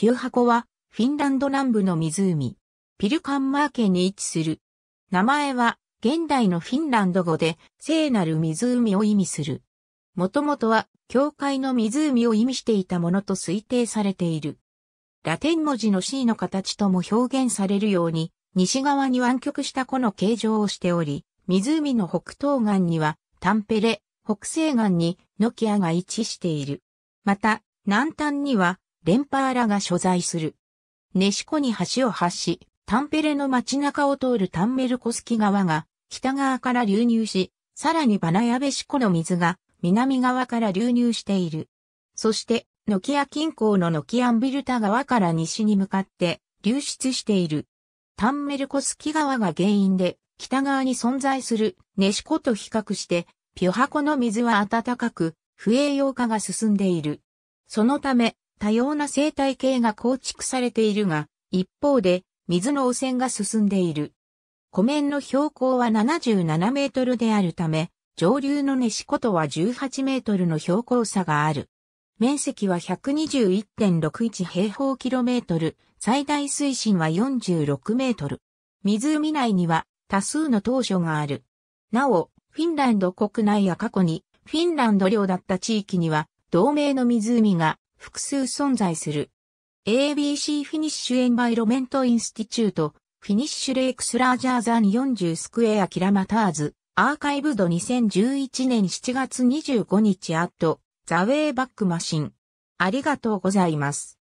ピューハコは、フィンランド南部の湖、ピルカンマーケに位置する。名前は、現代のフィンランド語で、聖なる湖を意味する。もともとは、教会の湖を意味していたものと推定されている。ラテン文字の C の形とも表現されるように、西側に湾曲した湖の形状をしており、湖の北東岸には、タンペレ、北西岸に、ノキアが位置している。また、南端には、レンパーらが所在する。ネシコに橋を発し、タンペレの街中を通るタンメルコスキ川が北側から流入し、さらにバナヤベシコの水が南側から流入している。そして、ノキア近郊のノキアンビルタ川から西に向かって流出している。タンメルコスキ川が原因で北側に存在するネシコと比較して、ピョハコの水は暖かく、不栄養化が進んでいる。そのため、多様な生態系が構築されているが、一方で水の汚染が進んでいる。湖面の標高は77メートルであるため、上流のネシコとは18メートルの標高差がある。面積は121.61平方キロメートル、最大水深は46メートル。湖内には多数の当初がある。なお、フィンランド国内や過去にフィンランド領だった地域には同盟の湖が複数存在する。ABC フィニッシュエンバイロメントインスティチュート、フィニッシュレイクスラージャーザン40スクエアキラマターズ、アーカイブド2011年7月25日アット、ザウェイバックマシン。ありがとうございます。